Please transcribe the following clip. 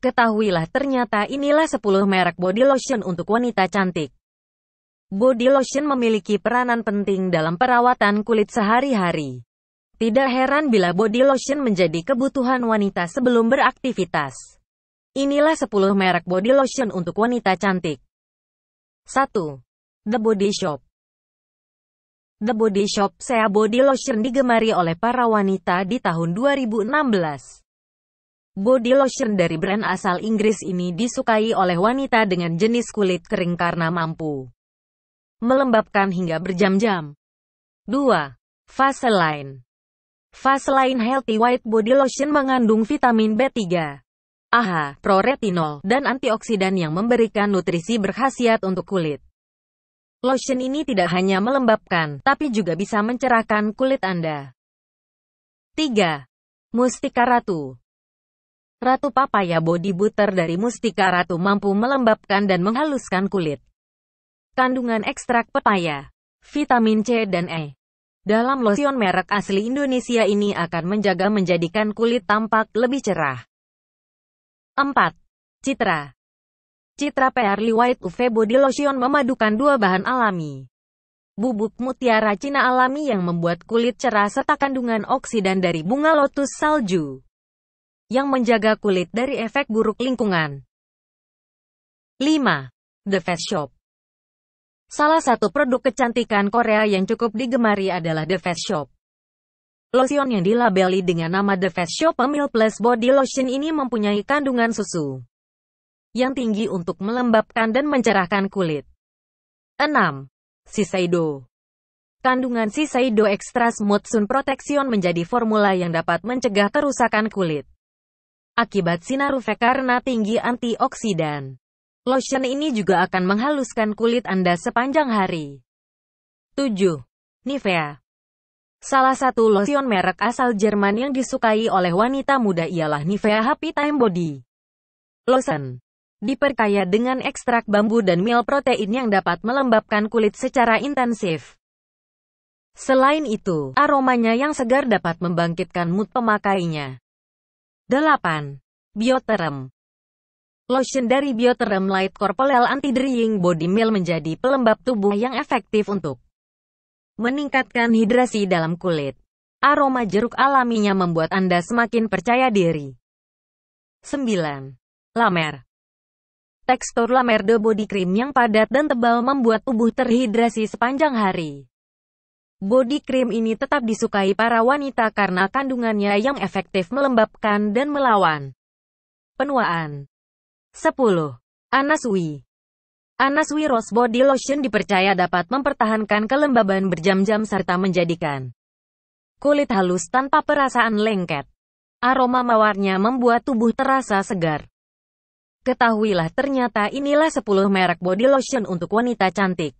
Ketahuilah ternyata inilah 10 merek body lotion untuk wanita cantik. Body lotion memiliki peranan penting dalam perawatan kulit sehari-hari. Tidak heran bila body lotion menjadi kebutuhan wanita sebelum beraktivitas. Inilah 10 merek body lotion untuk wanita cantik. 1. The Body Shop The Body Shop Sea Body Lotion digemari oleh para wanita di tahun 2016. Body lotion dari brand asal Inggris ini disukai oleh wanita dengan jenis kulit kering karena mampu melembabkan hingga berjam-jam. 2. Vaseline Vaseline Healthy White Body Lotion mengandung vitamin B3, AHA, proretinol, dan antioksidan yang memberikan nutrisi berkhasiat untuk kulit. Lotion ini tidak hanya melembabkan, tapi juga bisa mencerahkan kulit Anda. 3. Mustika Ratu Ratu Papaya Body Butter dari Mustika Ratu mampu melembabkan dan menghaluskan kulit. Kandungan ekstrak pepaya, vitamin C dan E. Dalam lotion merek asli Indonesia ini akan menjaga menjadikan kulit tampak lebih cerah. 4. Citra Citra Pearly White UV Body Lotion memadukan dua bahan alami. Bubuk mutiara Cina alami yang membuat kulit cerah serta kandungan oksidan dari bunga lotus salju yang menjaga kulit dari efek buruk lingkungan. 5. The Face Shop Salah satu produk kecantikan Korea yang cukup digemari adalah The Face Shop. Lotion yang dilabeli dengan nama The Face Shop Pemil Plus Body Lotion ini mempunyai kandungan susu yang tinggi untuk melembabkan dan mencerahkan kulit. 6. Shiseido Kandungan Shiseido Extra Smooth Sun Protection menjadi formula yang dapat mencegah kerusakan kulit akibat sinar UV karena tinggi antioksidan. Lotion ini juga akan menghaluskan kulit Anda sepanjang hari. 7. Nivea Salah satu lotion merek asal Jerman yang disukai oleh wanita muda ialah Nivea Happy Time Body. Lotion diperkaya dengan ekstrak bambu dan mil protein yang dapat melembabkan kulit secara intensif. Selain itu, aromanya yang segar dapat membangkitkan mood pemakainya. 8. Bioterm Lotion dari Bioterm Light Corporeal Anti-Drying Body Meal menjadi pelembab tubuh yang efektif untuk meningkatkan hidrasi dalam kulit. Aroma jeruk alaminya membuat Anda semakin percaya diri. 9. Lamer Tekstur lamer The Body Cream yang padat dan tebal membuat tubuh terhidrasi sepanjang hari. Body cream ini tetap disukai para wanita karena kandungannya yang efektif melembabkan dan melawan penuaan. 10. Anasui Anasui Rose Body Lotion dipercaya dapat mempertahankan kelembaban berjam-jam serta menjadikan kulit halus tanpa perasaan lengket. Aroma mawarnya membuat tubuh terasa segar. Ketahuilah ternyata inilah 10 merek body lotion untuk wanita cantik